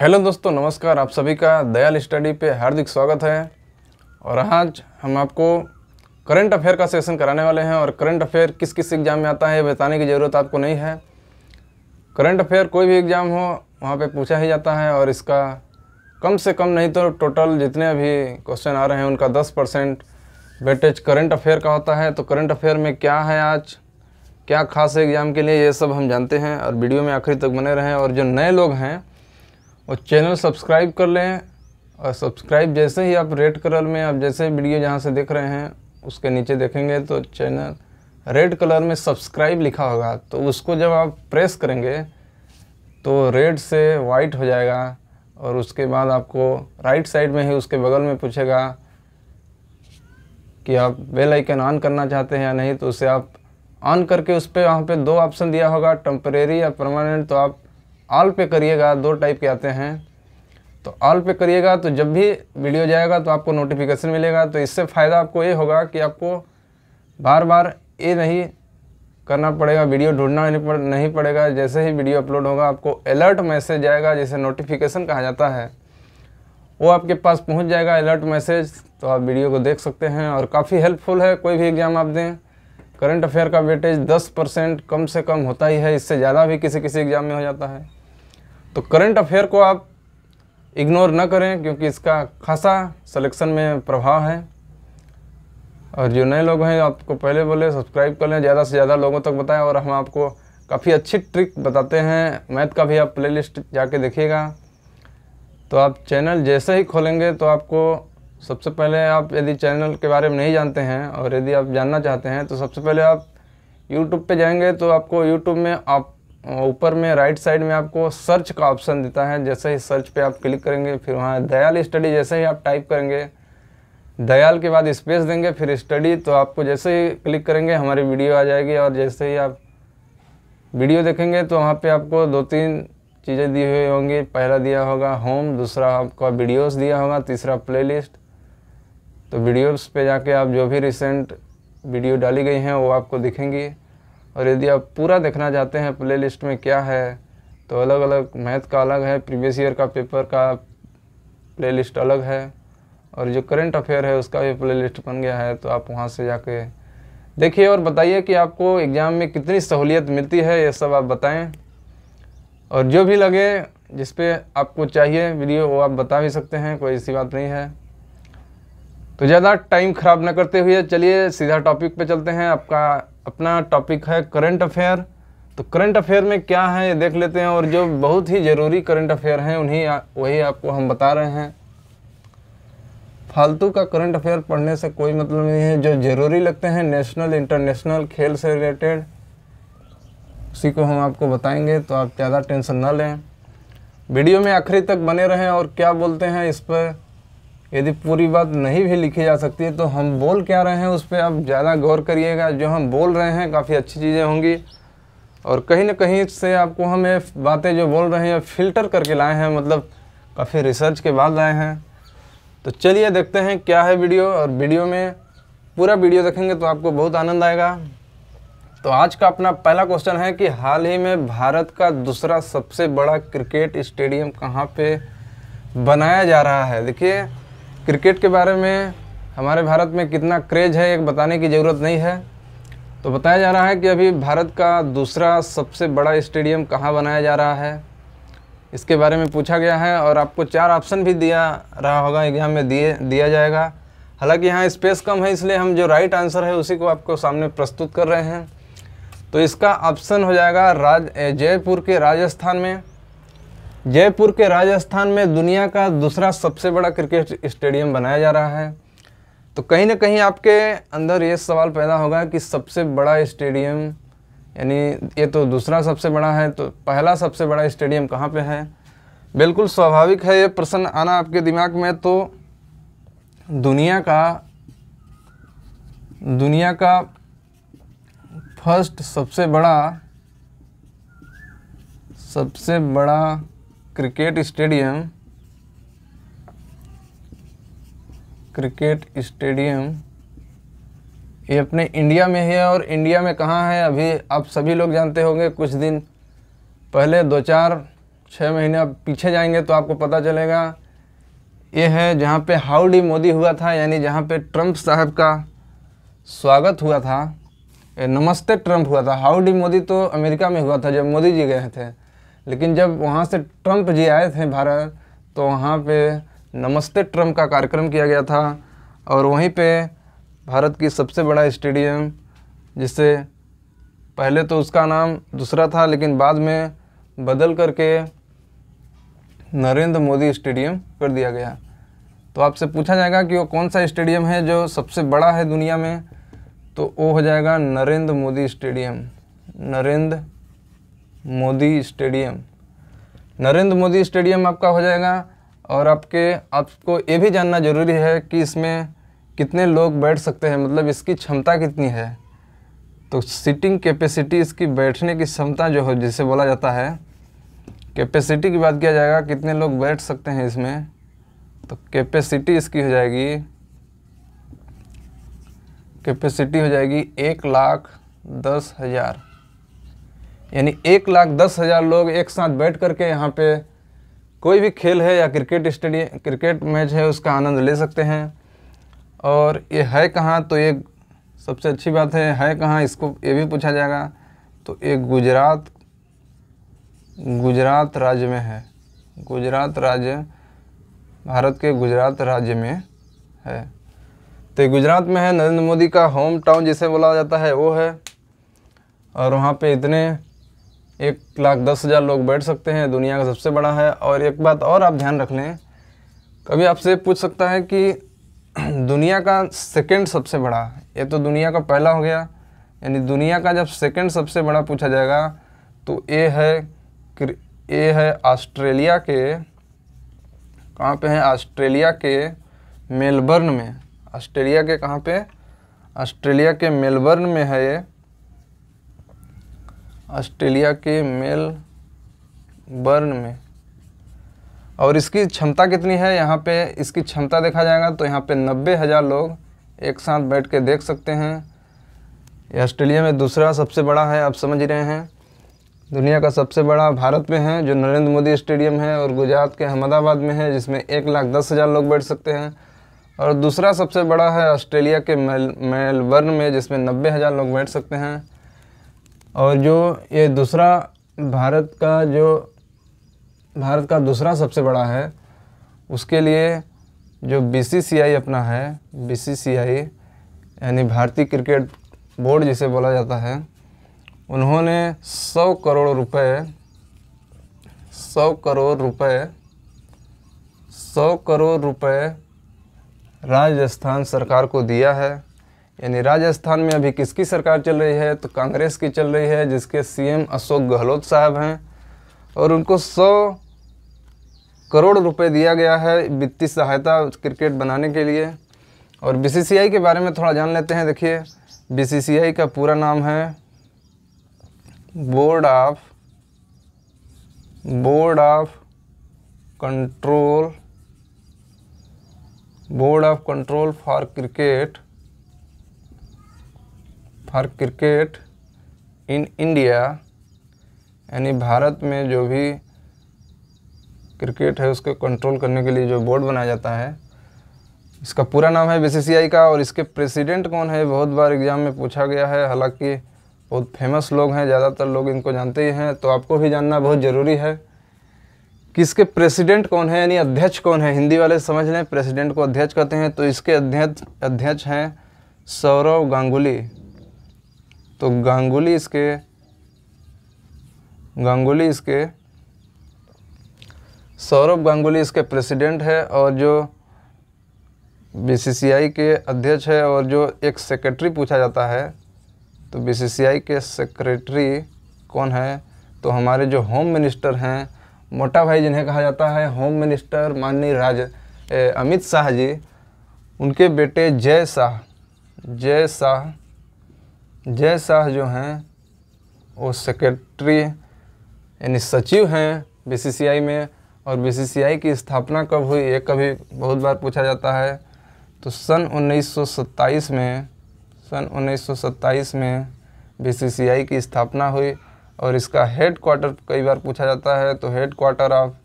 hello दोस्तों नमस्कार आप सभी का दयाल स्टडी पे हार्दिक स्वागत है और आज हम आपको करंट अफेयर का सेशन कराने वाले हैं और करंट अफेयर किस किस एग्ज़ाम में आता है बताने की ज़रूरत आपको नहीं है करंट अफेयर कोई भी एग्ज़ाम हो वहाँ पे पूछा ही जाता है और इसका कम से कम नहीं तो टोटल जितने भी क्वेश्चन आ रहे हैं उनका दस परसेंट वेटेज करंट अफेयर का होता है तो करंट अफेयर में क्या है आज क्या खास एग्ज़ाम के लिए ये सब हम जानते हैं और वीडियो में आखिरी तक बने रहें और जो नए लोग हैं और चैनल सब्सक्राइब कर लें और सब्सक्राइब जैसे ही आप रेड कलर में आप जैसे वीडियो जहाँ से देख रहे हैं उसके नीचे देखेंगे तो चैनल रेड कलर में सब्सक्राइब लिखा होगा तो उसको जब आप प्रेस करेंगे तो रेड से वाइट हो जाएगा और उसके बाद आपको राइट साइड में ही उसके बगल में पूछेगा कि आप बेल आइकन ऑन करना चाहते हैं या नहीं तो उसे आप ऑन करके उस पर वहाँ पर दो ऑप्शन दिया होगा टम्प्रेरी या परमानेंट तो आप ऑल पे करिएगा दो टाइप के आते हैं तो ऑल पे करिएगा तो जब भी वीडियो जाएगा तो आपको नोटिफिकेशन मिलेगा तो इससे फ़ायदा आपको ये होगा कि आपको बार बार ये नहीं करना पड़ेगा वीडियो ढूंढना नहीं पड़ेगा जैसे ही वीडियो अपलोड होगा आपको अलर्ट मैसेज आएगा जिसे नोटिफिकेशन कहा जाता है वो आपके पास पहुंच जाएगा अलर्ट मैसेज तो आप वीडियो को देख सकते हैं और काफ़ी हेल्पफुल है कोई भी एग्ज़ाम आप दें करंट अफेयर का वेटेज 10 परसेंट कम से कम होता ही है इससे ज़्यादा भी किसी किसी एग्ज़ाम में हो जाता है तो करंट अफेयर को आप इग्नोर ना करें क्योंकि इसका खासा सिलेक्शन में प्रभाव है और जो नए लोग हैं आपको पहले बोले सब्सक्राइब कर लें ज़्यादा से ज़्यादा लोगों तक बताएं और हम आपको काफ़ी अच्छी ट्रिक बताते हैं मैथ का भी आप प्लेलिस्ट जाके देखिएगा तो आप चैनल जैसे ही खोलेंगे तो आपको सबसे पहले आप यदि चैनल के बारे में नहीं जानते हैं और यदि आप जानना चाहते हैं तो सबसे पहले आप यूट्यूब पर जाएंगे तो आपको यूट्यूब में आप ऊपर में राइट साइड में आपको सर्च का ऑप्शन देता है जैसे ही सर्च पे आप क्लिक करेंगे फिर वहाँ दयाल स्टडी जैसे ही आप टाइप करेंगे दयाल के बाद स्पेस देंगे फिर स्टडी तो आपको जैसे ही क्लिक करेंगे हमारी वीडियो आ जाएगी और जैसे ही आप वीडियो देखेंगे तो वहाँ पे आपको दो तीन चीज़ें दी हुई होंगी पहला दिया होगा होम दूसरा आपका वीडियोस दिया होगा तीसरा प्लेलिस्ट तो वीडियोस पे जाके आप जो भी रिसेंट वीडियो डाली गई हैं वो आपको दिखेंगी और यदि आप पूरा देखना चाहते हैं प्ले में क्या है तो अलग अलग मैथ का अलग है प्रीवियस ईयर का पेपर का प्ले अलग है और जो करंट अफेयर है उसका भी प्ले बन गया है तो आप वहाँ से जाके देखिए और बताइए कि आपको एग्ज़ाम में कितनी सहूलियत मिलती है ये सब आप बताएं और जो भी लगे जिस पे आपको चाहिए वीडियो वो आप बता भी सकते हैं कोई ऐसी बात नहीं है तो ज़्यादा टाइम ख़राब ना करते हुए चलिए सीधा टॉपिक पे चलते हैं आपका अपना टॉपिक है करंट अफेयर तो करंट अफेयर में क्या है ये देख लेते हैं और जो बहुत ही ज़रूरी करंट अफेयर हैं उन्हीं वही आपको हम बता रहे हैं फालतू का करंट अफेयर पढ़ने से कोई मतलब नहीं है जो ज़रूरी लगते हैं नेशनल इंटरनेशनल खेल से रिलेटेड उसी को हम आपको बताएंगे तो आप ज़्यादा टेंशन ना लें वीडियो में आखिरी तक बने रहें और क्या बोलते हैं इस पर यदि पूरी बात नहीं भी लिखी जा सकती है तो हम बोल क्या रहे हैं उस पर आप ज़्यादा गौर करिएगा जो हम बोल रहे हैं काफ़ी अच्छी चीज़ें होंगी और कहीं ना कहीं से आपको हम ये बातें जो बोल रहे हैं फ़िल्टर करके लाए हैं मतलब काफ़ी रिसर्च के बाद लाए हैं तो चलिए देखते हैं क्या है वीडियो और वीडियो में पूरा वीडियो देखेंगे तो आपको बहुत आनंद आएगा तो आज का अपना पहला क्वेश्चन है कि हाल ही में भारत का दूसरा सबसे बड़ा क्रिकेट स्टेडियम कहाँ पर बनाया जा रहा है देखिए क्रिकेट के बारे में हमारे भारत में कितना क्रेज है एक बताने की ज़रूरत नहीं है तो बताया जा रहा है कि अभी भारत का दूसरा सबसे बड़ा स्टेडियम कहाँ बनाया जा रहा है इसके बारे में पूछा गया है और आपको चार ऑप्शन भी दिया रहा होगा एग्ज़ाम में दिए दिया जाएगा हालांकि यहाँ स्पेस कम है इसलिए हम जो राइट आंसर है उसी को आपको सामने प्रस्तुत कर रहे हैं तो इसका ऑप्शन हो जाएगा राज जयपुर के राजस्थान में जयपुर के राजस्थान में दुनिया का दूसरा सबसे बड़ा क्रिकेट स्टेडियम बनाया जा रहा है तो कहीं ना कहीं आपके अंदर ये सवाल पैदा होगा कि सबसे बड़ा स्टेडियम यानी ये तो दूसरा सबसे बड़ा है तो पहला सबसे बड़ा स्टेडियम कहाँ पे है बिल्कुल स्वाभाविक है ये प्रश्न आना आपके दिमाग में तो दुनिया का दुनिया का फर्स्ट सबसे बड़ा सबसे बड़ा क्रिकेट स्टेडियम क्रिकेट स्टेडियम ये अपने इंडिया में है और इंडिया में कहाँ है अभी आप सभी लोग जानते होंगे कुछ दिन पहले दो चार छः महीने आप पीछे जाएंगे तो आपको पता चलेगा ये है जहाँ पे हाउडी मोदी हुआ था यानी जहाँ पे ट्रंप साहब का स्वागत हुआ था नमस्ते ट्रंप हुआ था हाउडी मोदी तो अमेरिका में हुआ था जब मोदी जी गए थे लेकिन जब वहाँ से ट्रंप जी आए थे भारत तो वहाँ पे नमस्ते ट्रम्प का कार्यक्रम किया गया था और वहीं पे भारत की सबसे बड़ा स्टेडियम जिसे पहले तो उसका नाम दूसरा था लेकिन बाद में बदल करके नरेंद्र मोदी स्टेडियम कर दिया गया तो आपसे पूछा जाएगा कि वो कौन सा स्टेडियम है जो सबसे बड़ा है दुनिया में तो वो हो जाएगा Narendra Modi stadium Narendra Modi stadium Narendra Modi stadium आपका हो जाएगा और आपके आपको ये भी जानना ज़रूरी है कि इसमें कितने लोग बैठ सकते हैं मतलब इसकी क्षमता कितनी है तो सीटिंग कैपेसिटी इसकी बैठने की क्षमता जो हो जिसे बोला जाता है कैपेसिटी की बात किया जाएगा कितने लोग बैठ सकते हैं इसमें तो कैपेसिटी इसकी हो जाएगी कैपेसिटी हो जाएगी एक लाख दस हज़ार यानी एक लाख दस हज़ार लोग एक साथ बैठ करके यहाँ पे कोई भी खेल है या क्रिकेट स्टेडियम क्रिकेट मैच है उसका आनंद ले सकते हैं और ये है कहाँ तो ये सबसे अच्छी बात है है कहाँ इसको ये भी पूछा जाएगा तो ये गुजरात गुजरात राज्य में है गुजरात राज्य भारत के गुजरात राज्य में है तो गुजरात में है नरेंद्र मोदी का होम टाउन जिसे बोला जाता है वो है और वहाँ पे इतने एक लाख दस हज़ार लोग बैठ सकते हैं दुनिया का सबसे बड़ा है और एक बात और आप ध्यान रख लें कभी आपसे पूछ सकता है कि दुनिया का सेकंड सबसे बड़ा ये तो दुनिया का पहला हो गया यानी दुनिया का जब सेकंड सबसे बड़ा पूछा जाएगा तो ए है ए है ऑस्ट्रेलिया के कहाँ पे है ऑस्ट्रेलिया के मेलबर्न में ऑस्ट्रेलिया के कहाँ पे ऑस्ट्रेलिया के मेलबर्न में है ये ऑस्ट्रेलिया के मेलबर्न में और इसकी क्षमता कितनी है यहाँ पे इसकी क्षमता देखा जाएगा तो यहाँ पे नब्बे हज़ार लोग एक साथ बैठ के देख सकते हैं ये ऑस्ट्रेलिया में दूसरा सबसे बड़ा है आप समझ रहे हैं दुनिया का सबसे बड़ा भारत में है जो नरेंद्र मोदी स्टेडियम है और गुजरात के अहमदाबाद में है जिसमें एक लाख दस हज़ार लोग बैठ सकते हैं और दूसरा सबसे बड़ा है ऑस्ट्रेलिया के मेल मेलबर्न में जिसमें नब्बे हज़ार लोग बैठ सकते हैं और जो ये दूसरा भारत का जो भारत का दूसरा सबसे बड़ा है उसके लिए जो बीसीसीआई अपना है बीसीसीआई यानी भारतीय क्रिकेट बोर्ड जिसे बोला जाता है उन्होंने 100 करोड़ रुपए 100 करोड़ रुपए 100 करोड़ रुपए राजस्थान सरकार को दिया है यानी राजस्थान में अभी किसकी सरकार चल रही है तो कांग्रेस की चल रही है जिसके सीएम अशोक गहलोत साहब हैं और उनको सौ करोड़ रुपए दिया गया है वित्तीय सहायता क्रिकेट बनाने के लिए और बीसीसीआई के बारे में थोड़ा जान लेते हैं देखिए बीसीसीआई का पूरा नाम है board of board of control board of control for cricket for cricket in India यानी भारत में जो भी क्रिकेट है उसको कंट्रोल करने के लिए जो बोर्ड बनाया जाता है इसका पूरा नाम है बीसीसीआई का और इसके प्रेसिडेंट कौन है बहुत बार एग्ज़ाम में पूछा गया है हालांकि बहुत फेमस लोग हैं ज़्यादातर लोग इनको जानते ही हैं तो आपको भी जानना बहुत ज़रूरी है कि इसके प्रेसिडेंट कौन है यानी अध्यक्ष कौन है हिंदी वाले समझ लें प्रेसिडेंट को अध्यक्ष कहते हैं तो इसके अध्यक्ष अध्यक्ष हैं सौरव गांगुली तो गांगुली इसके गांगुली इसके सौरभ गांगुली इसके प्रेसिडेंट है और जो बीसीसीआई के अध्यक्ष है और जो एक सेक्रेटरी पूछा जाता है तो बीसीसीआई के सेक्रेटरी कौन है तो हमारे जो होम मिनिस्टर हैं मोटा भाई जिन्हें कहा जाता है होम मिनिस्टर माननीय राज अमित शाह जी उनके बेटे जय शाह जय शाह जय शाह जो हैं वो सेक्रेटरी यानी सचिव हैं बीसीसीआई में और बीसीसीआई की स्थापना कब हुई ये कभी बहुत बार पूछा जाता है तो सन 1927 में सन 1927 में बीसीसीआई की स्थापना हुई और इसका हेड क्वार्टर कई बार पूछा जाता है तो हेड क्वार्टर आप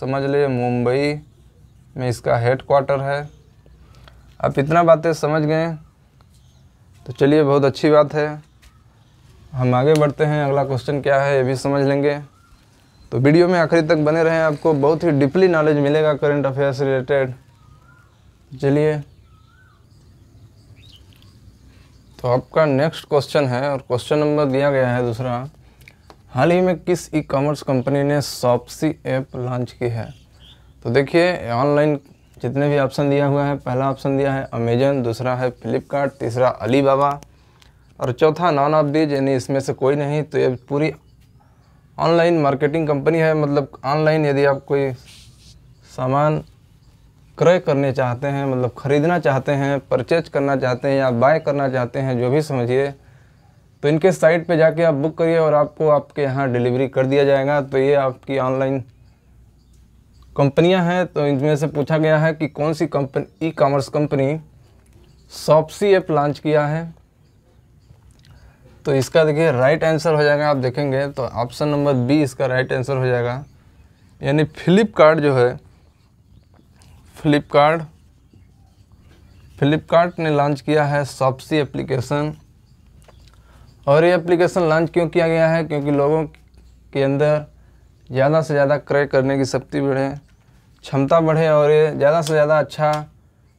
समझ लें मुंबई में इसका हेड क्वार्टर है आप इतना बातें समझ गए तो चलिए बहुत अच्छी बात है हम आगे बढ़ते हैं अगला क्वेश्चन क्या है ये भी समझ लेंगे तो वीडियो में आखिरी तक बने रहें आपको बहुत ही डीपली नॉलेज मिलेगा करंट अफेयर्स रिलेटेड चलिए तो आपका नेक्स्ट क्वेश्चन है और क्वेश्चन नंबर दिया गया है दूसरा हाल ही में किस ई कॉमर्स कंपनी ने सॉपसी ऐप लॉन्च की है तो देखिए ऑनलाइन जितने भी ऑप्शन दिया हुआ है पहला ऑप्शन दिया है अमेजन दूसरा है फ्लिपकार्ट तीसरा अली बाबा और चौथा नॉन ऑफ दीज यानी इसमें से कोई नहीं तो ये पूरी ऑनलाइन मार्केटिंग कंपनी है मतलब ऑनलाइन यदि आप कोई सामान क्रय करने चाहते हैं मतलब ख़रीदना चाहते हैं परचेज करना चाहते हैं या बाय करना चाहते हैं जो भी समझिए तो इनके साइट पे जाके आप बुक करिए और आपको आपके यहाँ डिलीवरी कर दिया जाएगा तो ये आपकी ऑनलाइन कंपनियां हैं तो इनमें से पूछा गया है कि कौन सी company e commerce company Shopsy app launch किया है तो इसका देखिए राइट आंसर हो जाएगा आप देखेंगे तो ऑप्शन नंबर बी इसका राइट आंसर हो जाएगा यानी फ्लिपकार्ट जो है फ्लिपकार्ट फ्लिपकार्ट ने लॉन्च किया है सॉप्सी एप्लीकेशन और ये एप्लीकेशन लॉन्च क्यों किया गया है क्योंकि लोगों के अंदर ज़्यादा से ज़्यादा क्रय करने की शक्ति बढ़े क्षमता बढ़े और ये ज़्यादा से ज़्यादा अच्छा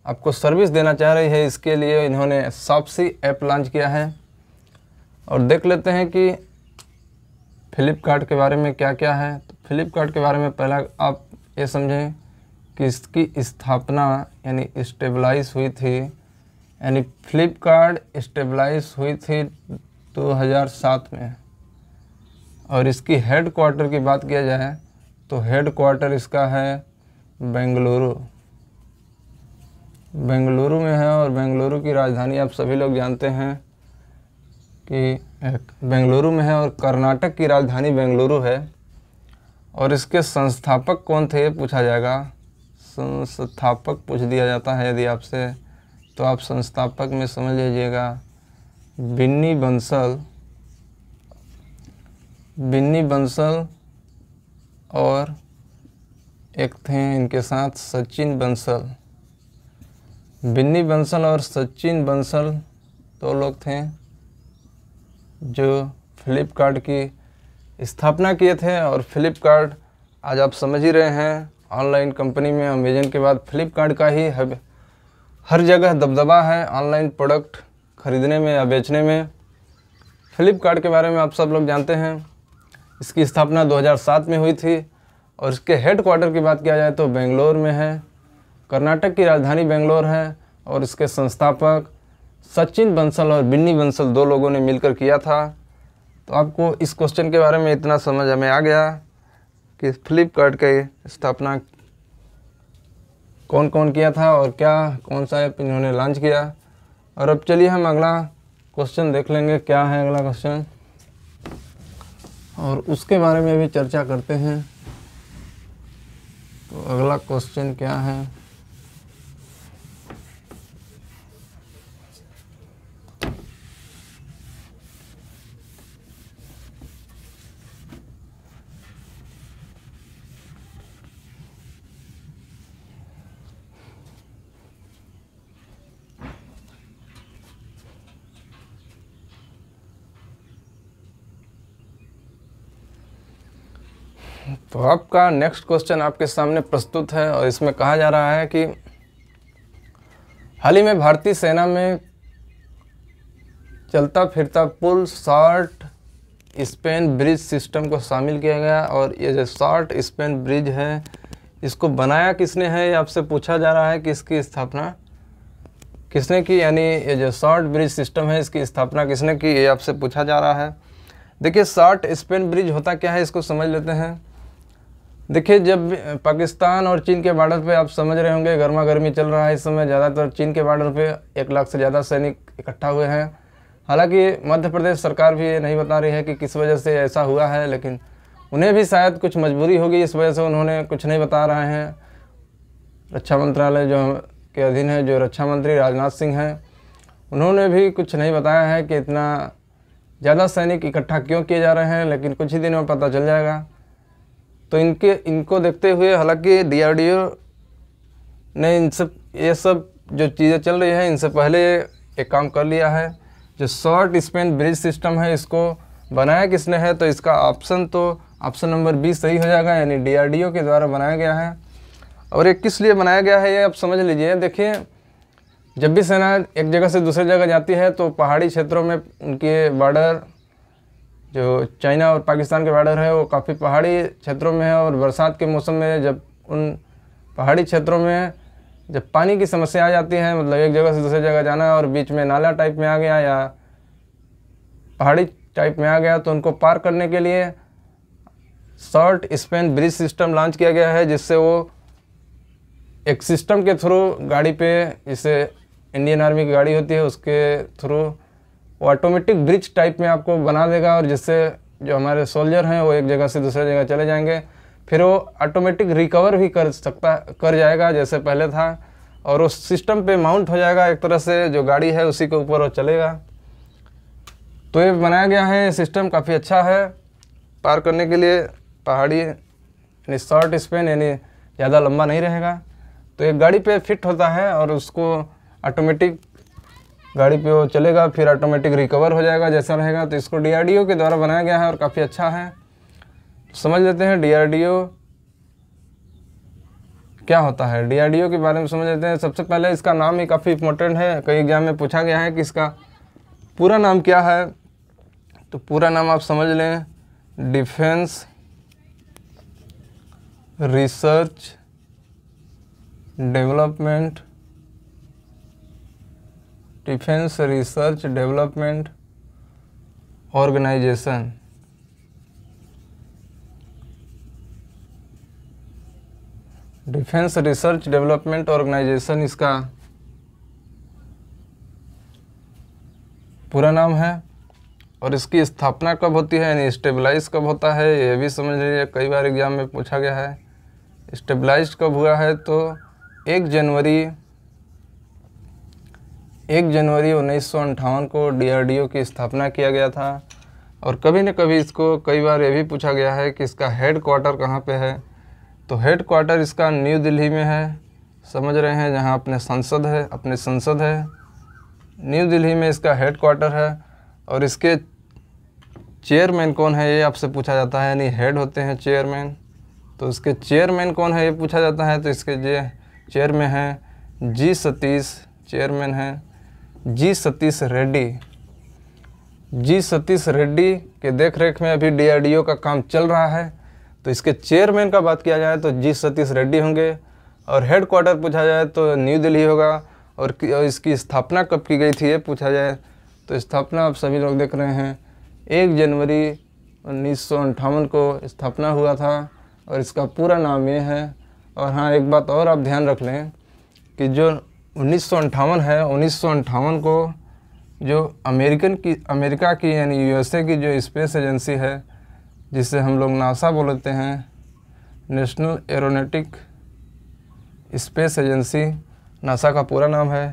आपको सर्विस देना चाह रही है इसके लिए इन्होंने सॉपसी ऐप लॉन्च किया है और देख लेते हैं कि फ़्लिपकार्ट के बारे में क्या क्या है तो फ़्लिपकार्ट के बारे में पहला आप ये समझें कि इसकी स्थापना यानी स्टेबलाइज हुई थी यानी फ्लिपकार्ट स्टेबलाइज हुई थी 2007 में और इसकी हेड क्वार्टर की बात किया जाए तो हेड क्वार्टर इसका है बेंगलुरु बेंगलुरु में है और बेंगलुरु की राजधानी आप सभी लोग जानते हैं कि बेंगलुरु में है और कर्नाटक की राजधानी बेंगलुरु है और इसके संस्थापक कौन थे ये पूछा जाएगा संस्थापक पूछ दिया जाता है यदि आपसे तो आप संस्थापक में समझ लीजिएगा बिन्नी बंसल बिन्नी बंसल और एक थे इनके साथ सचिन बंसल बिन्नी बंसल और सचिन बंसल दो लोग थे जो फ्लिपकार्ट की स्थापना किए थे और फ्लिपकार्ट आज आप समझ ही रहे हैं ऑनलाइन कंपनी में अमेजन के बाद फ्लिपकार्ट का ही हर जगह दबदबा है ऑनलाइन प्रोडक्ट ख़रीदने में या बेचने में फ्लिपकार्ट के बारे में आप सब लोग जानते हैं इसकी स्थापना 2007 में हुई थी और इसके हेड क्वार्टर की बात किया जाए तो बेंगलोर में है कर्नाटक की राजधानी बेंगलोर है और इसके संस्थापक सचिन बंसल और बिन्नी बंसल दो लोगों ने मिलकर किया था तो आपको इस क्वेश्चन के बारे में इतना समझ हमें आ गया कि फ्लिपकार्ट की स्थापना कौन कौन किया था और क्या कौन सा ऐप इन्होंने लॉन्च किया और अब चलिए हम अगला क्वेश्चन देख लेंगे क्या है अगला क्वेश्चन और उसके बारे में भी चर्चा करते हैं तो अगला क्वेश्चन क्या है तो आपका नेक्स्ट क्वेश्चन आपके सामने प्रस्तुत है और इसमें कहा जा रहा है कि हाल ही में भारतीय सेना में चलता फिरता पुल शॉर्ट स्पेन ब्रिज सिस्टम को शामिल किया गया और ये जो शॉर्ट स्पेन ब्रिज है इसको बनाया किसने है ये आपसे पूछा जा रहा है कि इसकी स्थापना किसने की यानी ये जो शॉर्ट ब्रिज सिस्टम है इसकी स्थापना किसने की ये आपसे पूछा जा रहा है देखिए शॉर्ट स्पेन ब्रिज होता क्या है इसको समझ लेते हैं देखिए जब पाकिस्तान और चीन के बॉर्डर पे आप समझ रहे होंगे गर्मा गर्मी चल रहा है इस समय ज़्यादातर चीन के बॉर्डर पे एक लाख से ज़्यादा सैनिक इकट्ठा हुए हैं हालांकि मध्य प्रदेश सरकार भी ये नहीं बता रही है कि किस वजह से ऐसा हुआ है लेकिन उन्हें भी शायद कुछ मजबूरी होगी इस वजह से उन्होंने कुछ नहीं बता रहे हैं रक्षा मंत्रालय जो के अधीन है जो रक्षा मंत्री राजनाथ सिंह हैं उन्होंने भी कुछ नहीं बताया है कि इतना ज़्यादा सैनिक इकट्ठा क्यों किए जा रहे हैं लेकिन कुछ ही दिनों में पता चल जाएगा तो इनके इनको देखते हुए हालांकि डीआरडीओ ने इन सब ये सब जो चीज़ें चल रही हैं इनसे पहले एक काम कर लिया है जो शॉर्ट स्पेन ब्रिज सिस्टम है इसको बनाया किसने है तो इसका ऑप्शन तो ऑप्शन नंबर बी सही हो जाएगा यानी डीआरडीओ के द्वारा बनाया गया है और ये किस लिए बनाया गया है ये आप समझ लीजिए देखिए जब भी सेना एक जगह से दूसरे जगह जाती है तो पहाड़ी क्षेत्रों में उनके बॉर्डर जो चाइना और पाकिस्तान के बॉर्डर है वो काफ़ी पहाड़ी क्षेत्रों में है और बरसात के मौसम में जब उन पहाड़ी क्षेत्रों में जब पानी की समस्या आ जाती है मतलब एक जगह से दूसरी जगह जाना और बीच में नाला टाइप में आ गया या पहाड़ी टाइप में आ गया तो उनको पार करने के लिए short span bridge system launch किया गया है जिससे वो एक सिस्टम के थ्रू गाड़ी पे जिसे इंडियन आर्मी की गाड़ी होती है उसके थ्रू वो ऑटोमेटिक ब्रिज टाइप में आपको बना देगा और जिससे जो हमारे सोल्जर हैं वो एक जगह से दूसरे जगह चले जाएंगे फिर वो ऑटोमेटिक रिकवर भी कर सकता कर जाएगा जैसे पहले था और उस सिस्टम पे माउंट हो जाएगा एक तरह से जो गाड़ी है उसी के ऊपर वो चलेगा तो ये बनाया गया है सिस्टम काफ़ी अच्छा है पार करने के लिए पहाड़ी यानी शॉर्ट स्पेन यानी ज़्यादा लंबा नहीं रहेगा तो एक गाड़ी पे फिट होता है और उसको ऑटोमेटिक गाड़ी पे वो चलेगा फिर ऑटोमेटिक रिकवर हो जाएगा जैसा रहेगा तो इसको डीआरडीओ के द्वारा बनाया गया है और काफ़ी अच्छा है तो समझ लेते हैं डीआरडीओ क्या होता है डीआरडीओ के बारे में समझ लेते हैं सबसे पहले इसका नाम ही काफ़ी इम्पोर्टेंट है कई एग्जाम में पूछा गया है कि इसका पूरा नाम क्या है तो पूरा नाम आप समझ लें defence research development defence research development organisation defence research development organisation इसका पूरा नाम है और इसकी स्थापना कब होती है यानी स्टेबलाइज कब होता है ये भी समझ लीजिए कई बार एग्जाम में पूछा गया है स्टेबलाइज कब हुआ है तो एक जनवरी एक जनवरी उन्नीस को डीआरडीओ की स्थापना किया गया था और कभी न कभी इसको कई बार ये भी पूछा गया है कि इसका हेड क्वार्टर कहाँ पे है तो हेड क्वार्टर इसका न्यू दिल्ली में है समझ रहे हैं जहाँ अपने संसद है अपने संसद है न्यू दिल्ली में इसका हेड क्वार्टर है और इसके चेयरमैन कौन है ये आपसे पूछा जाता है यानी हेड होते हैं चेयरमैन तो इसके चेयरमैन कौन है ये पूछा जाता है तो इसके ये चेयरमैन हैं जी सतीश चेयरमैन हैं जी सतीश रेड्डी जी सतीश रेड्डी के देखरेख में अभी डीआरडीओ का काम चल रहा है तो इसके चेयरमैन का बात किया जाए तो जी सतीश रेड्डी होंगे और हेड क्वार्टर पूछा जाए तो न्यू दिल्ली होगा और इसकी स्थापना कब की गई थी ये पूछा जाए तो स्थापना आप सभी लोग देख रहे हैं एक जनवरी उन्नीस को स्थापना हुआ था और इसका पूरा नाम ये है और हाँ एक बात और आप ध्यान रख लें कि जो उन्नीस है उन्नीस को जो अमेरिकन की अमेरिका की यानी यूएसए की जो स्पेस एजेंसी है जिसे हम लोग नासा बोलते हैं national aeronautic space agency NASA का पूरा नाम है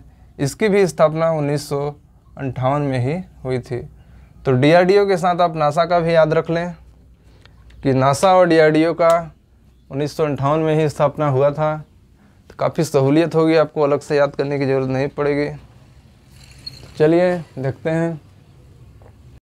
इसकी भी स्थापना उन्नीस में ही हुई थी तो डीआरडीओ के साथ आप नासा का भी याद रख लें कि नासा और डीआरडीओ का उन्नीस में ही स्थापना हुआ था तो काफ़ी सहूलियत होगी आपको अलग से याद करने की ज़रूरत नहीं पड़ेगी चलिए देखते हैं